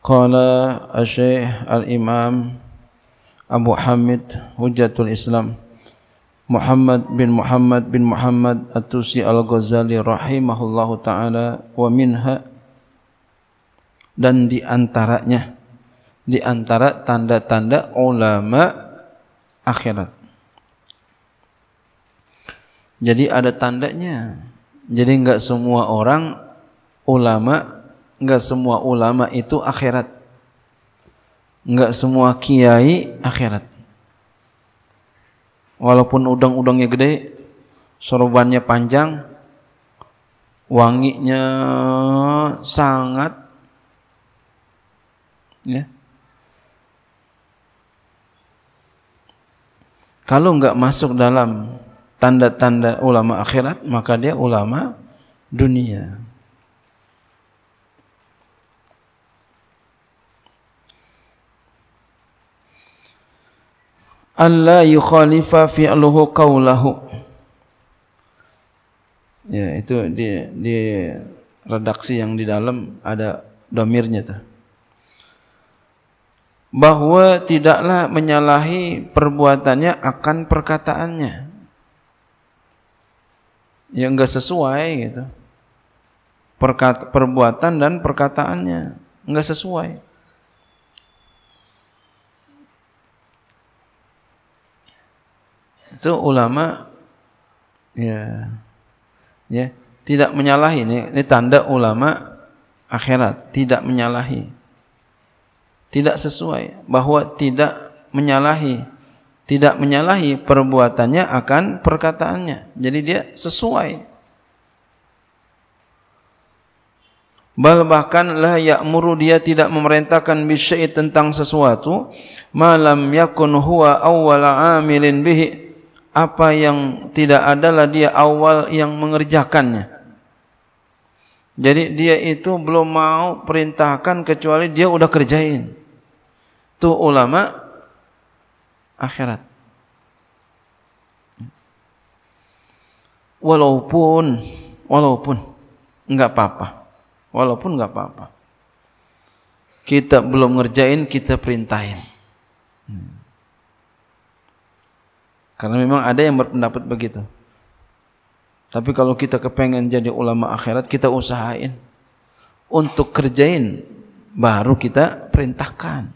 قال الشيخ الإمام أبو islam حجة الإسلام محمد بن محمد بن محمد التوسي الغزالي rahimahullahu taala wa minha dan di antaranya di antara tanda-tanda ulama akhirat. Jadi ada tandanya. Jadi enggak semua orang ulama Enggak semua ulama itu akhirat. Enggak semua kiai akhirat. Walaupun udang-udangnya gede, sorbannya panjang, wanginya sangat ya. Kalau enggak masuk dalam tanda-tanda ulama akhirat, maka dia ulama dunia. alla yukhalifa fi'luhu qawlahu ya itu di di redaksi yang di dalam ada domirnya tuh bahwa tidaklah menyalahi perbuatannya akan perkataannya ya enggak sesuai gitu Perkata perbuatan dan perkataannya enggak sesuai itu ulama ya ya tidak menyalahi ini, ini tanda ulama akhirat tidak menyalahi tidak sesuai bahwa tidak menyalahi tidak menyalahi perbuatannya akan perkataannya jadi dia sesuai bal bahkan la ya'muru dia tidak memerintahkan bisyai tentang sesuatu malam yakun huwa amilin bihi apa yang tidak adalah dia awal yang mengerjakannya. Jadi dia itu belum mau perintahkan kecuali dia udah kerjain. Itu ulama akhirat. Walaupun walaupun enggak apa-apa. Walaupun enggak apa-apa. Kita belum ngerjain, kita perintahin. Hmm. Karena memang ada yang berpendapat begitu. Tapi kalau kita kepengen jadi ulama akhirat, kita usahain untuk kerjain baru kita perintahkan.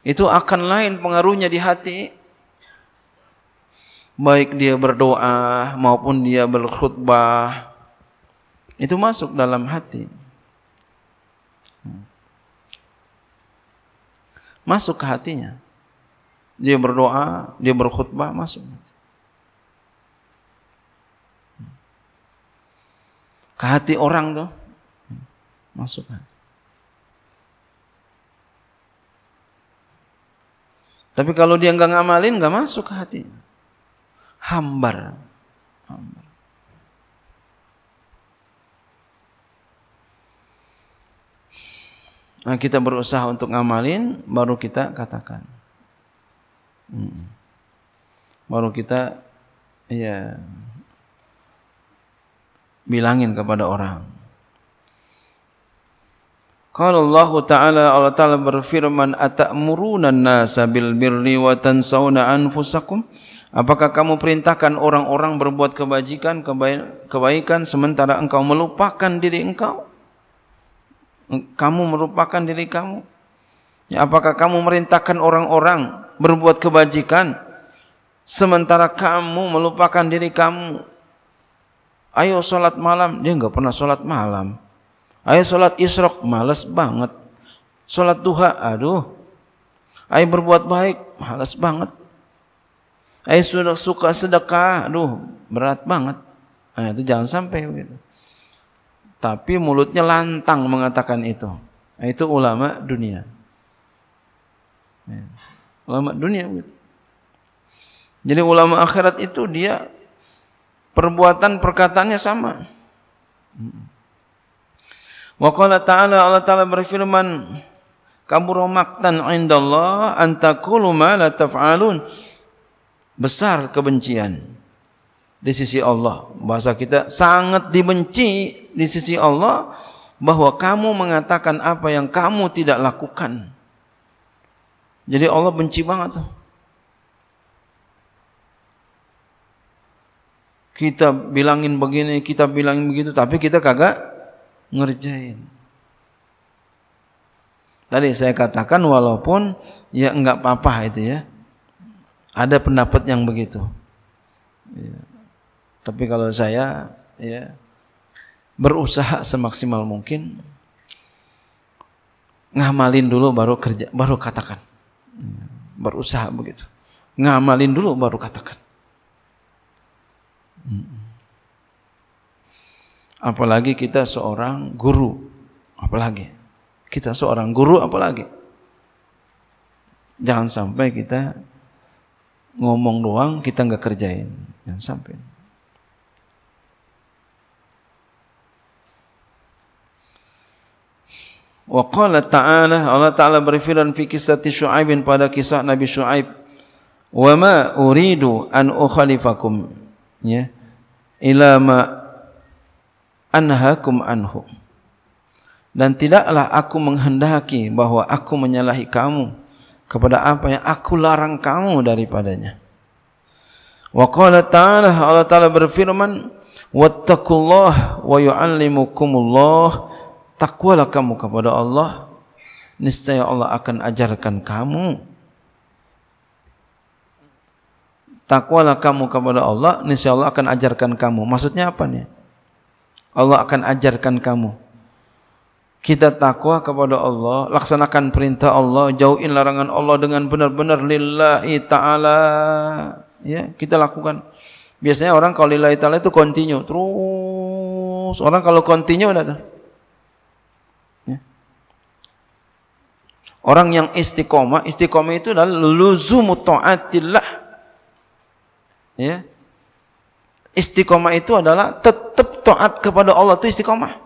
Itu akan lain pengaruhnya di hati. Baik dia berdoa maupun dia berkhutbah itu masuk dalam hati. Masuk ke hatinya dia berdoa, dia berkhutbah, masuk. Ke hati orang tuh, masuk. Tapi kalau dia nggak ngamalin, nggak masuk ke hati. Hambar. Hambar. Nah, kita berusaha untuk ngamalin, baru kita katakan. Hmm. Baru kita ya bilangin kepada orang. Kalau Allah Ta'ala Allah Ta'ala berfirman atak nasa bil birri wa tansawna anfusakum Apakah kamu perintahkan orang-orang berbuat kebajikan, kebaikan sementara engkau melupakan diri engkau? Kamu merupakan diri kamu. Ya, apakah kamu merintahkan orang-orang berbuat kebajikan sementara kamu melupakan diri kamu ayo sholat malam dia nggak pernah sholat malam ayo sholat isrok males banget sholat duha aduh ayo berbuat baik males banget ayo sudah suka sedekah aduh berat banget nah, itu jangan sampai gitu tapi mulutnya lantang mengatakan itu. Nah, itu ulama dunia. Ya ulama dunia gitu. Jadi ulama akhirat itu dia perbuatan perkataannya sama. Wa qala ta'ala Allah Ta'ala berfirman Kamu maktan indallah antakulu ma la taf'alun besar kebencian di sisi Allah bahasa kita sangat dibenci di sisi Allah bahwa kamu mengatakan apa yang kamu tidak lakukan jadi Allah benci banget tuh. Kita bilangin begini, kita bilangin begitu, tapi kita kagak ngerjain. Tadi saya katakan walaupun ya enggak apa-apa itu ya. Ada pendapat yang begitu. Ya. Tapi kalau saya ya berusaha semaksimal mungkin ngamalin dulu baru kerja baru katakan Berusaha begitu. Ngamalin dulu baru katakan. Apalagi kita seorang guru, apalagi kita seorang guru, apalagi jangan sampai kita ngomong doang kita nggak kerjain, jangan sampai. Wa qala ta'ala Allah Ta'ala berfirman fi kisah Syu'aib pada kisah Nabi Syu'aib. Wa ma uridu an ukhalifakum ya ila ma anhakum anhu. Dan tidaklah aku menghendaki bahwa aku menyalahi kamu kepada apa yang aku larang kamu daripadanya. Wa qala ta'ala Allah Ta'ala berfirman wattaqullah wa yu'allimukumullah Takwalah kamu kepada Allah, niscaya Allah akan ajarkan kamu. Takwalah kamu kepada Allah, niscaya Allah akan ajarkan kamu. Maksudnya apa nih? Allah akan ajarkan kamu. Kita takwa kepada Allah, laksanakan perintah Allah, jauhin larangan Allah dengan benar-benar lillahi ta'ala. Ya, kita lakukan. Biasanya orang kalau lillahi ta'ala itu continue, terus. Orang kalau continue udah tuh. Orang yang istiqomah, istiqomah itu adalah luzumu taatillah. Ya. Istiqomah itu adalah tetap taat kepada Allah itu istiqomah.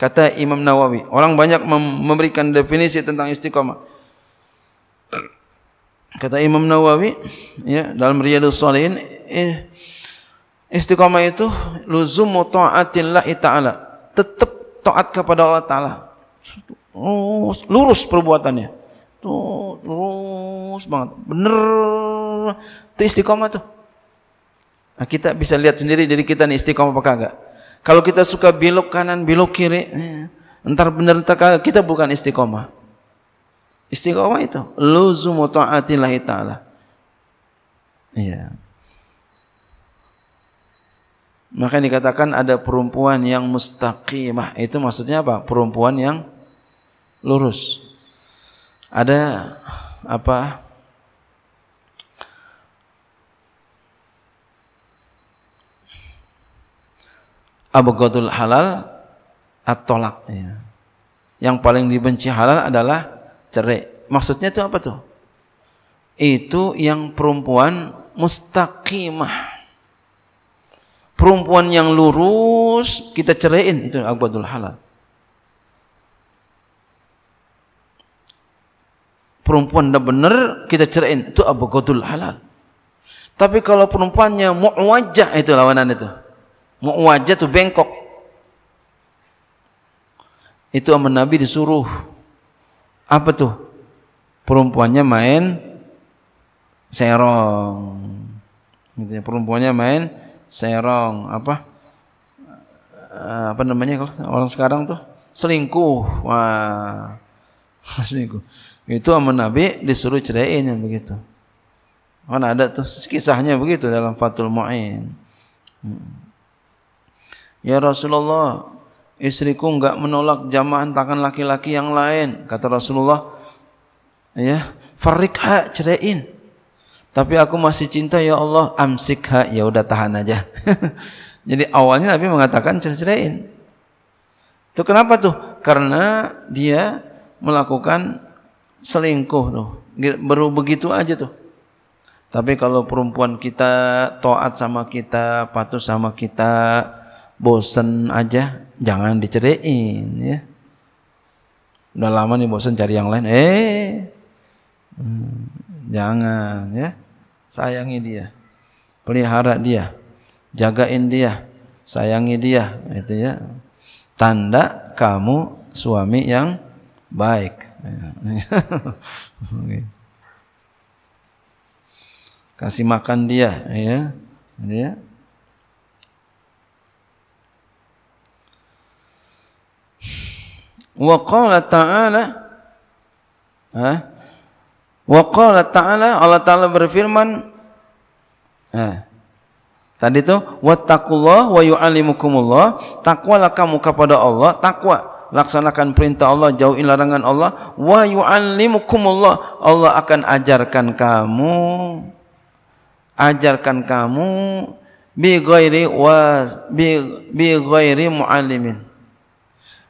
Kata Imam Nawawi. Orang banyak memberikan definisi tentang istiqomah. Kata Imam Nawawi ya dalam Riyadus Salihin, eh, istiqomah itu luzumu taatillah taala. Tetap taat kepada Allah taala. Terus lurus perbuatannya. Tuh, lurus banget. Bener. Itu istiqomah tuh. Nah, kita bisa lihat sendiri diri kita nih istiqomah apa kagak. Kalau kita suka belok kanan, belok kiri, eh, entar bener entar kagak, kita bukan istiqomah. Istiqomah itu luzumu taatillahi taala. Iya. Maka dikatakan ada perempuan yang mustaqimah. Itu maksudnya apa? Perempuan yang lurus. Ada apa? Abogadul halal atau Ya. Yang paling dibenci halal adalah cerai. Maksudnya itu apa tuh? Itu yang perempuan mustaqimah. Perempuan yang lurus kita ceraiin itu abogadul halal. perempuan dah benar kita cerain itu abqatul halal tapi kalau perempuannya wajah itu lawanan itu wajah itu bengkok itu sama Nabi disuruh apa tuh perempuannya main serong gitu ya, perempuannya main serong apa eh, apa namanya kalau orang sekarang tuh selingkuh wah selingkuh itu sama Nabi disuruh ceraiin yang begitu kan ada tuh kisahnya begitu dalam Fatul Mu'in hmm. ya Rasulullah istriku enggak menolak jamaah tangan laki-laki yang lain kata Rasulullah ya farikha ceraiin tapi aku masih cinta ya Allah amsikha ya udah tahan aja jadi awalnya Nabi mengatakan ceraiin itu kenapa tuh karena dia melakukan selingkuh tuh. Baru begitu aja tuh. Tapi kalau perempuan kita toat sama kita, patuh sama kita, bosen aja, jangan dicerein ya. Udah lama nih bosen cari yang lain. Eh, hmm, jangan ya. Sayangi dia, pelihara dia, jagain dia, sayangi dia, itu ya. Tanda kamu suami yang baik. Kasih makan dia, ya. Ya. Wa qala ta'ala ha? Wa qala ta'ala Allah Ta'ala berfirman ha? Tadi itu wattaqullah wa yu'allimukumullah takwalah kamu kepada Allah takwa laksanakan perintah Allah, jauhi larangan Allah, wa yu'allimukumullah. Allah akan ajarkan kamu ajarkan kamu bi ghairi was bi, bi ghairi muallimin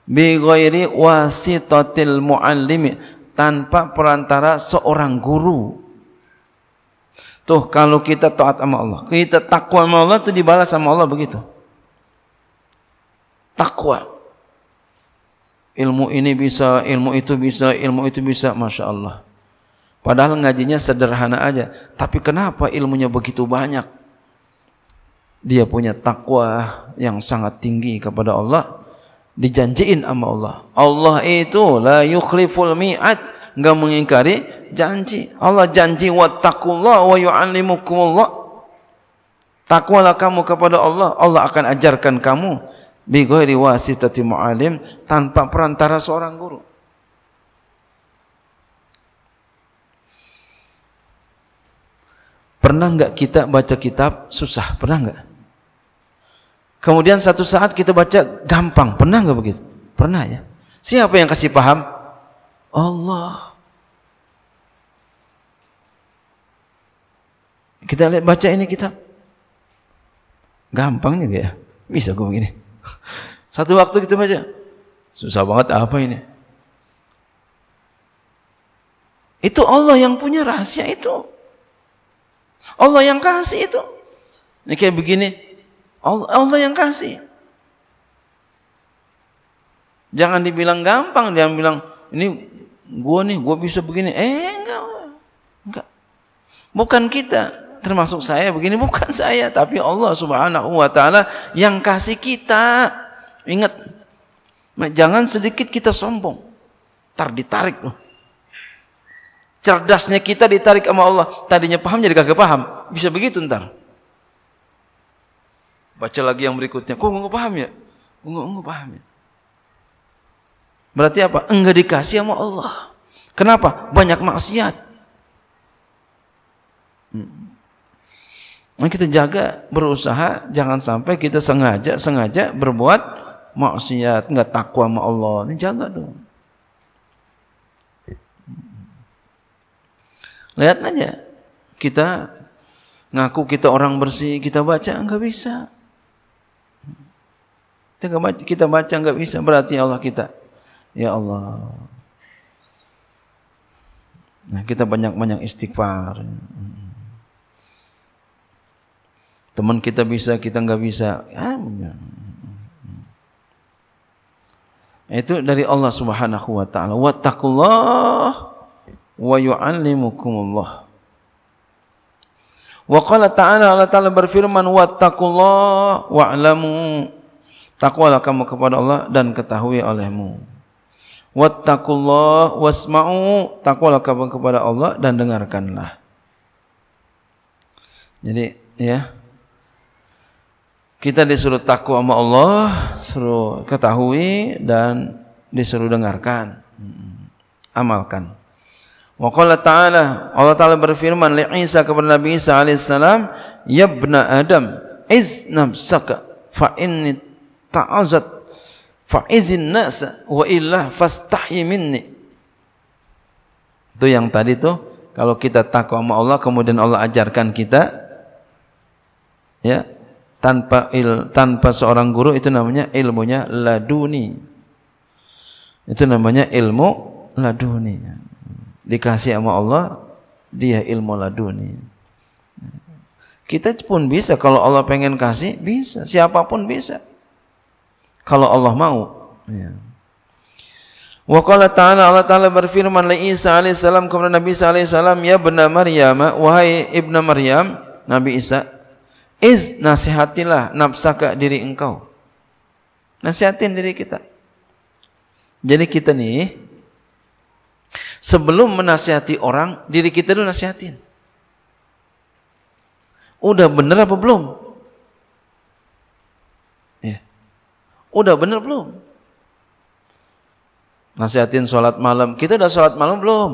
bi ghairi wasitatil muallimi tanpa perantara seorang guru tuh kalau kita taat sama Allah kita takwa sama Allah tuh dibalas sama Allah begitu takwa ilmu ini bisa, ilmu itu bisa, ilmu itu bisa, masya Allah. Padahal ngajinya sederhana aja, tapi kenapa ilmunya begitu banyak? Dia punya takwa yang sangat tinggi kepada Allah, dijanjiin sama Allah. Allah itu la yukhliful mi'at, enggak mengingkari janji. Allah janji wattaqullah wa yu'allimukumullah. Takwalah kamu kepada Allah, Allah akan ajarkan kamu bi ghairi wasitati muallim tanpa perantara seorang guru. Pernah enggak kita baca kitab susah? Pernah enggak? Kemudian satu saat kita baca gampang. Pernah enggak begitu? Pernah ya. Siapa yang kasih paham? Allah. Kita lihat baca ini kitab. Gampang juga ya. Bisa gue begini. Satu waktu kita gitu baca. Susah banget apa ini? Itu Allah yang punya rahasia itu. Allah yang kasih itu. Ini kayak begini. Allah, Allah yang kasih. Jangan dibilang gampang, Dia bilang ini gue nih, gue bisa begini. Eh, enggak. Enggak. Bukan kita termasuk saya begini bukan saya tapi Allah Subhanahu wa taala yang kasih kita. Ingat jangan sedikit kita sombong. Tar ditarik loh. Cerdasnya kita ditarik sama Allah. Tadinya paham jadi kagak paham. Bisa begitu ntar. Baca lagi yang berikutnya. Kok enggak paham ya? Enggak, enggak paham ya. Berarti apa? Enggak dikasih sama Allah. Kenapa? Banyak maksiat. Hmm. Nah, kita jaga berusaha jangan sampai kita sengaja sengaja berbuat maksiat nggak takwa sama Allah. Ini jaga tuh. Lihat aja kita ngaku kita orang bersih kita baca nggak bisa. Kita nggak baca kita baca nggak bisa berarti Allah kita. Ya Allah. Nah, kita banyak-banyak istighfar. Teman kita bisa, kita nggak bisa. Ya, ya, itu dari Allah Subhanahu wa taala. Wattaqullah wa yu'allimukumullah. Wa qala ta'ala Allah Ta'ala berfirman wattaqullah wa'lamu takwalah kamu kepada Allah dan ketahui olehmu. Wattaqullah wasma'u takwalah kamu kepada Allah dan dengarkanlah. Jadi ya kita disuruh takwa sama Allah, suruh ketahui dan disuruh dengarkan. Amalkan. Wa qala ta'ala, Allah Ta'ala berfirman li Isa kepada Nabi Isa alaihissalam, "Ya bna Adam, iz nafsaka fa inni ta'azat fa izin nasa wa illah fastahi minni." Itu yang tadi tuh kalau kita takwa sama Allah kemudian Allah ajarkan kita ya tanpa il tanpa seorang guru itu namanya ilmunya laduni itu namanya ilmu laduni dikasih sama Allah dia ilmu laduni kita pun bisa kalau Allah pengen kasih bisa siapapun bisa kalau Allah mau ya. Wa qala ta'ala Allah Ta'ala berfirman li Isa alaihi salam kepada Nabi Isa alaihi salam ya bunna Maryam wahai ibnu Maryam Nabi Isa Iz nasihatilah nafsaka diri engkau. Nasihatin diri kita. Jadi kita nih sebelum menasihati orang, diri kita dulu nasihatin. Udah bener apa belum? Ya. Udah bener belum? Nasihatin sholat malam. Kita udah sholat malam belum?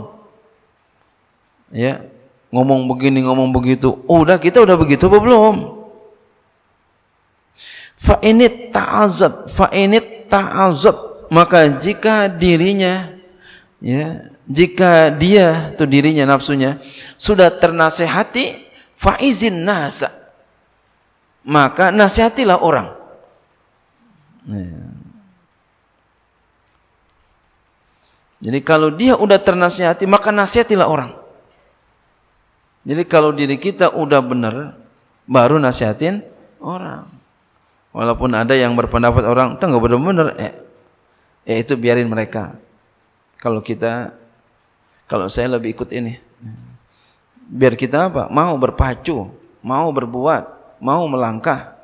Ya, ngomong begini, ngomong begitu. Udah kita udah begitu apa belum? Fa'init fa fa'init ta'azat. Maka jika dirinya, ya, jika dia tuh dirinya nafsunya sudah ternasehati, faizin nasa. Maka nasihatilah orang. Ya. Jadi kalau dia udah ternasihati, maka nasihatilah orang. Jadi kalau diri kita udah benar, baru nasihatin orang. Walaupun ada yang berpendapat orang, itu enggak benar-benar, eh, ya itu biarin mereka. Kalau kita, kalau saya lebih ikut ini. Biar kita apa? Mau berpacu, mau berbuat, mau melangkah.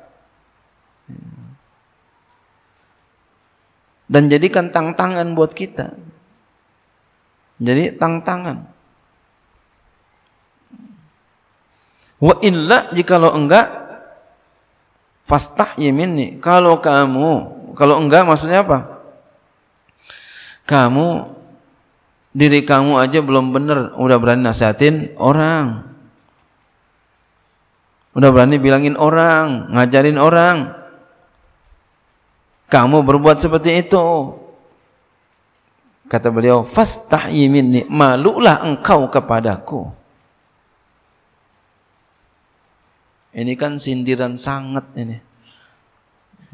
Dan jadikan tantangan buat kita. Jadi tantangan. Wa illa jikalau enggak Fastahyi nih, Kalau kamu, kalau enggak maksudnya apa? Kamu diri kamu aja belum benar, udah berani nasihatin orang. Udah berani bilangin orang, ngajarin orang. Kamu berbuat seperti itu. Kata beliau, fastahyi nih, malulah engkau kepadaku. Ini kan sindiran sangat ini.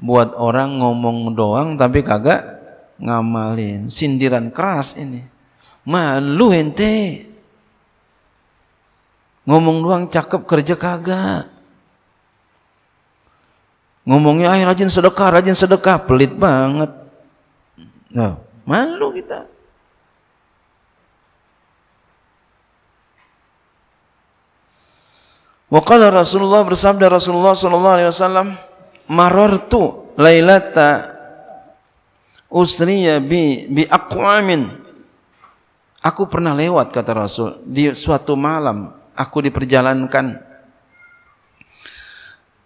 Buat orang ngomong doang tapi kagak ngamalin. Sindiran keras ini. Malu ente. Ngomong doang cakep kerja kagak. Ngomongnya ay ah, rajin sedekah, rajin sedekah, pelit banget. Nah, malu kita. Waqala Rasulullah bersabda Rasulullah sallallahu alaihi wasallam, "Marartu lailata usriya bi bi aqwamin." Aku pernah lewat kata Rasul di suatu malam aku diperjalankan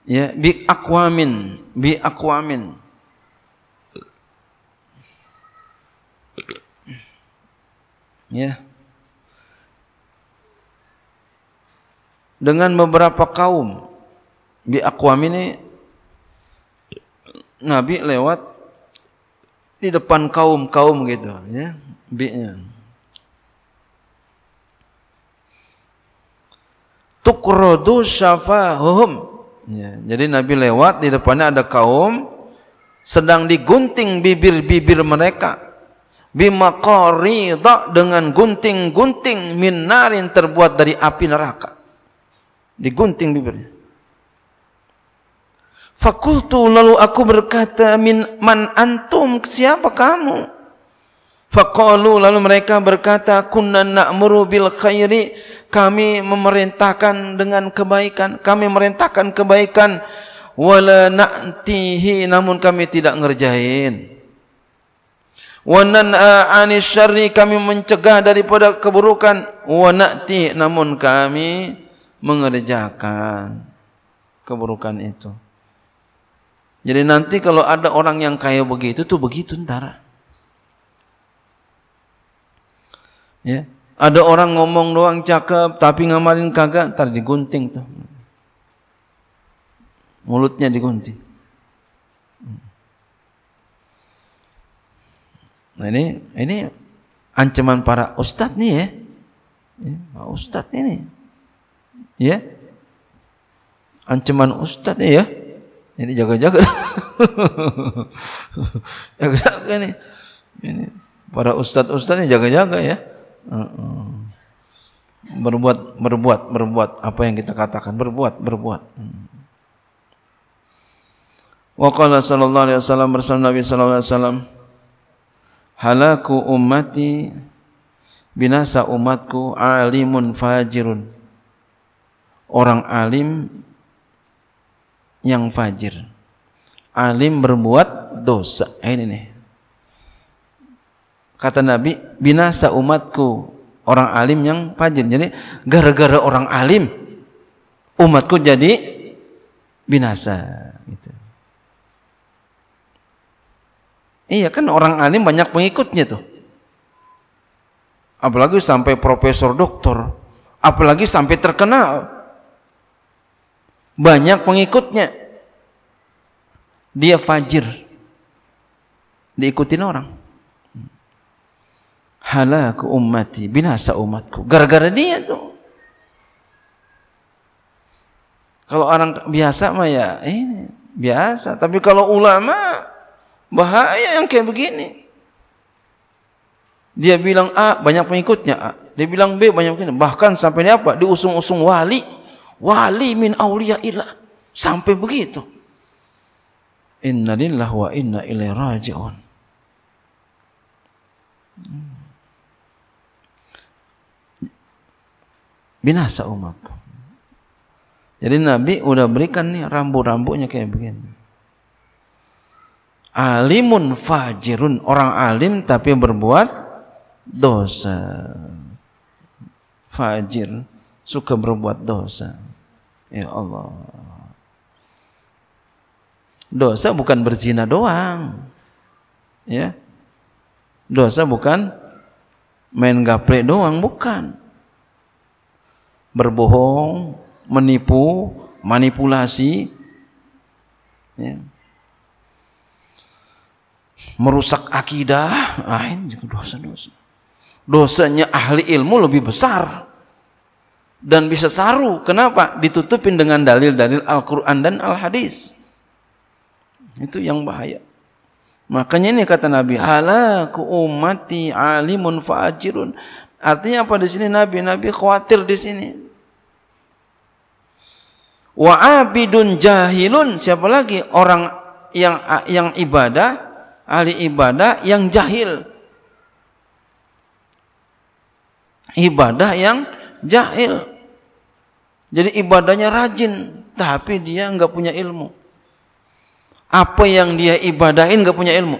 ya bi aqwamin bi aqwamin ya dengan beberapa kaum bi akwam ini Nabi lewat di depan kaum-kaum gitu ya bi-nya tukrodu syafahum ya, jadi Nabi lewat di depannya ada kaum sedang digunting bibir-bibir mereka bimaqarida dengan gunting-gunting minarin terbuat dari api neraka Digunting bibirnya. Fakultu lalu aku berkata min man antum siapa kamu? Faqalu lalu mereka berkata kunna na'muru bil khairi kami memerintahkan dengan kebaikan kami merintahkan kebaikan wala na'tihi namun kami tidak ngerjain wa nan'a syarri kami mencegah daripada keburukan wa na'ti namun kami mengerjakan keburukan itu. Jadi nanti kalau ada orang yang kaya begitu tuh begitu ntar. Ya, ada orang ngomong doang cakep tapi ngamalin kagak, ntar digunting tuh. Mulutnya digunting. Nah ini ini ancaman para ustadz nih ya. Pak ustadz ini ya ancaman ustaz ya ini jaga-jaga jaga-jaga nih ini para ustaz-ustaz jaga-jaga ya berbuat berbuat berbuat apa yang kita katakan berbuat berbuat mm. wa qala sallallahu alaihi wasallam bersama Nabi sallallahu alaihi wasallam halaku ummati binasa umatku alimun fajirun orang alim yang fajir alim berbuat dosa eh, ini nih kata Nabi binasa umatku orang alim yang fajir jadi gara-gara orang alim umatku jadi binasa gitu. iya kan orang alim banyak pengikutnya tuh apalagi sampai profesor doktor apalagi sampai terkenal banyak pengikutnya dia fajir diikutin orang halaku ummati binasa umatku gara-gara dia tuh kalau orang biasa mah ya ini eh, biasa tapi kalau ulama bahaya yang kayak begini dia bilang A banyak pengikutnya A dia bilang B banyak pengikutnya bahkan sampai ini apa diusung-usung wali Wali min aulia ilah. Sampai begitu. Inna lillah wa inna ilai raji'un. Binasa umat. Jadi Nabi udah berikan nih rambu-rambunya kayak begini. Alimun fajirun. Orang alim tapi berbuat dosa. Fajir. Suka berbuat dosa. Ya Allah. Dosa bukan berzina doang. Ya. Dosa bukan main gaplek doang, bukan. Berbohong, menipu, manipulasi, ya. merusak akidah, ah ini juga dosa-dosa. Dosanya ahli ilmu lebih besar dan bisa saru. Kenapa? Ditutupin dengan dalil-dalil Al-Quran dan Al-Hadis. Itu yang bahaya. Makanya ini kata Nabi, halaku umati alimun fa'ajirun. Artinya apa di sini Nabi? Nabi khawatir di sini. Wa abidun jahilun. Siapa lagi orang yang yang ibadah, ahli ibadah yang jahil. Ibadah yang jahil. Jadi ibadahnya rajin, tapi dia nggak punya ilmu. Apa yang dia ibadahin nggak punya ilmu.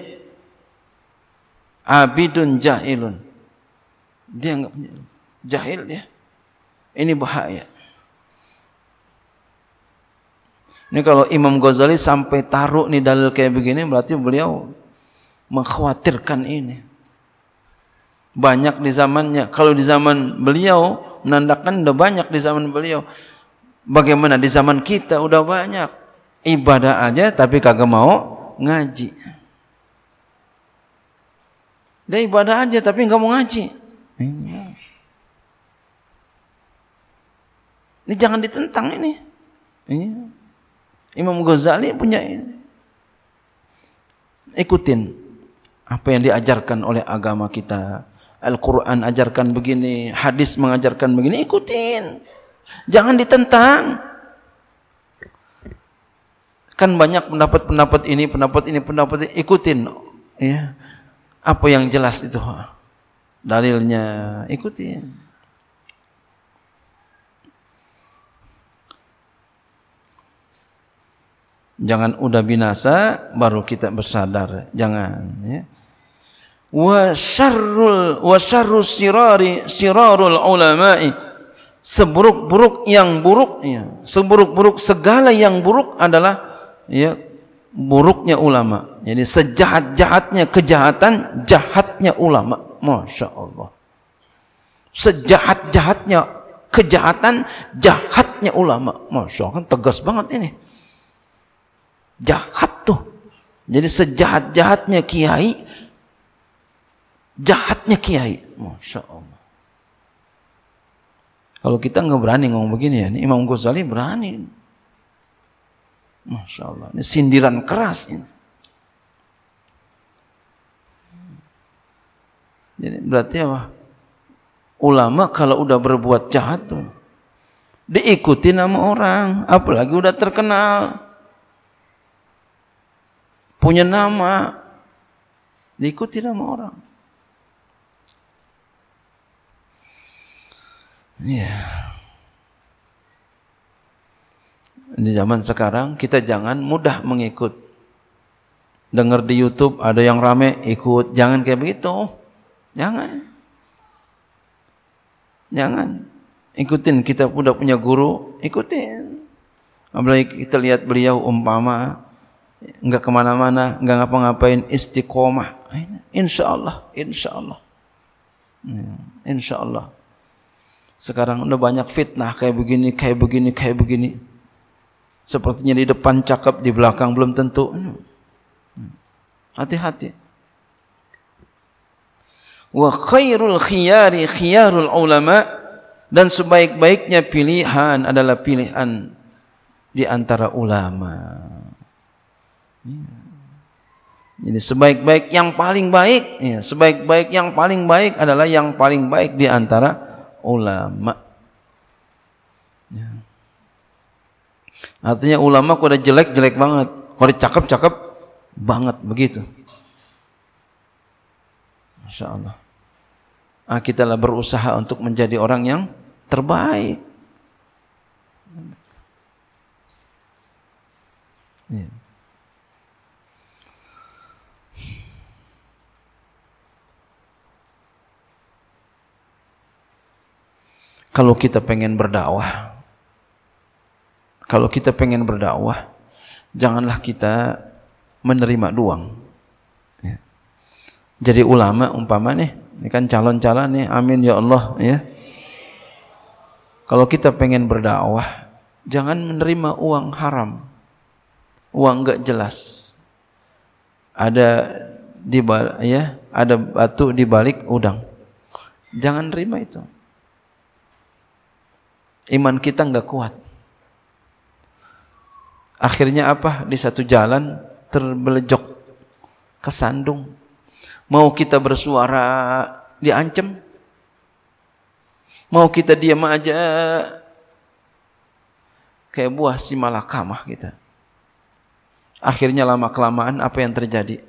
Abidun jahilun. Dia nggak punya ilmu. Jahil ya. Ini bahaya. Ini kalau Imam Ghazali sampai taruh nih dalil kayak begini berarti beliau mengkhawatirkan ini banyak di zamannya. Kalau di zaman beliau menandakan udah banyak di zaman beliau. Bagaimana di zaman kita udah banyak ibadah aja tapi kagak mau ngaji. Dia ibadah aja tapi nggak mau ngaji. Iya. Ini jangan ditentang ini. Iya. Imam Ghazali punya ini. Ikutin apa yang diajarkan oleh agama kita Al-Quran ajarkan begini, hadis mengajarkan begini, ikutin. Jangan ditentang. Kan banyak pendapat-pendapat ini, pendapat ini, pendapat ini, ikutin. Ya. Apa yang jelas itu? Dalilnya, ikutin. Jangan udah binasa baru kita bersadar. Jangan. Ya wa syarrul sirari sirarul ulama'i seburuk-buruk yang buruk ya seburuk-buruk segala yang buruk adalah ya buruknya ulama jadi sejahat-jahatnya kejahatan jahatnya ulama Masya Allah sejahat-jahatnya kejahatan jahatnya ulama Masya Allah kan tegas banget ini jahat tuh jadi sejahat-jahatnya kiai Jahatnya kiai. Masya Allah. Kalau kita nggak berani ngomong begini ya, Imam Ghazali berani. Masya Allah. Ini sindiran keras ini. Jadi berarti apa? Ulama kalau udah berbuat jahat tuh diikuti nama orang, apalagi udah terkenal. Punya nama diikuti nama orang. Ya. Di zaman sekarang kita jangan mudah mengikut. Dengar di YouTube ada yang rame ikut, jangan kayak begitu. Jangan. Jangan. Ikutin kita udah punya guru, ikutin. Apalagi kita lihat beliau umpama nggak kemana-mana, nggak ngapa-ngapain istiqomah. Insya Allah, insya Allah, iya, insya Allah. Sekarang udah banyak fitnah kayak begini, kayak begini, kayak begini. Sepertinya di depan cakep, di belakang belum tentu. Hati-hati. Wa khairul khiyari khiyarul ulama dan sebaik-baiknya pilihan adalah pilihan di antara ulama. Jadi sebaik-baik yang paling baik, ya, sebaik-baik yang paling baik adalah yang paling baik di antara ulama. Ya. Artinya ulama kalau ada jelek jelek banget, kalau ada cakep cakep banget begitu. Masya Allah. Nah, kita lah berusaha untuk menjadi orang yang terbaik. Ya. kalau kita pengen berdakwah kalau kita pengen berdakwah janganlah kita menerima doang ya. jadi ulama umpama nih ini kan calon-calon nih amin ya Allah ya kalau kita pengen berdakwah jangan menerima uang haram uang enggak jelas ada di ya ada batu di balik udang jangan terima itu iman kita nggak kuat. Akhirnya apa? Di satu jalan terbelejok, kesandung. Mau kita bersuara diancam. Mau kita diam aja kayak buah si malakamah kita. Akhirnya lama kelamaan apa yang terjadi?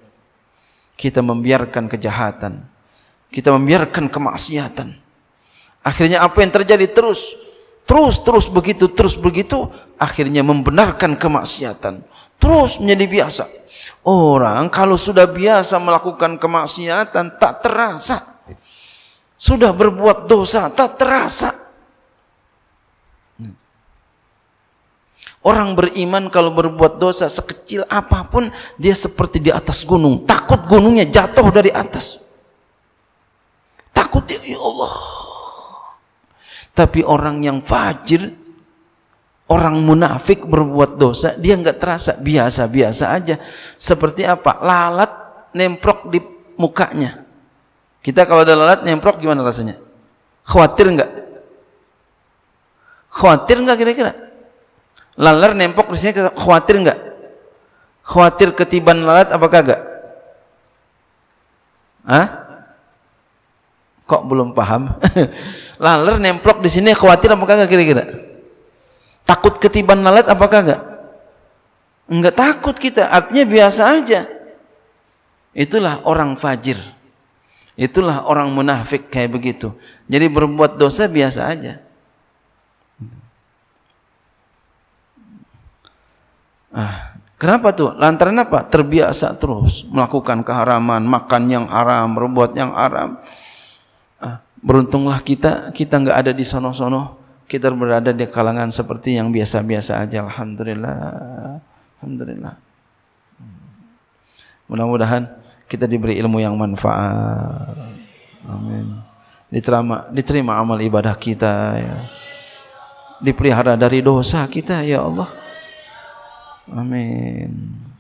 Kita membiarkan kejahatan. Kita membiarkan kemaksiatan. Akhirnya apa yang terjadi terus? Terus terus begitu, terus begitu akhirnya membenarkan kemaksiatan. Terus menjadi biasa. Orang kalau sudah biasa melakukan kemaksiatan tak terasa. Sudah berbuat dosa tak terasa. Orang beriman kalau berbuat dosa sekecil apapun dia seperti di atas gunung, takut gunungnya jatuh dari atas. Takut ya Allah, tapi orang yang fajir, orang munafik berbuat dosa, dia nggak terasa biasa-biasa aja. Seperti apa? Lalat nemprok di mukanya. Kita kalau ada lalat nemprok gimana rasanya? Khawatir nggak? Khawatir nggak kira-kira? Lalat nempok di sini khawatir nggak? Khawatir ketiban lalat apa kagak? Hah? Kok belum paham? Laler nemplok di sini khawatir apa kagak kira-kira? Takut ketiban lalat apa kagak? Enggak takut kita, artinya biasa aja. Itulah orang fajir. Itulah orang munafik kayak begitu. Jadi berbuat dosa biasa aja. Ah, kenapa tuh? Lantaran apa? Terbiasa terus melakukan keharaman, makan yang haram, berbuat yang haram. Beruntunglah kita, kita nggak ada di sono-sono. Kita berada di kalangan seperti yang biasa-biasa aja. Alhamdulillah. Alhamdulillah. Mudah-mudahan kita diberi ilmu yang manfaat. Amin. Diterima, diterima amal ibadah kita. Ya. Dipelihara dari dosa kita, ya Allah. Amin.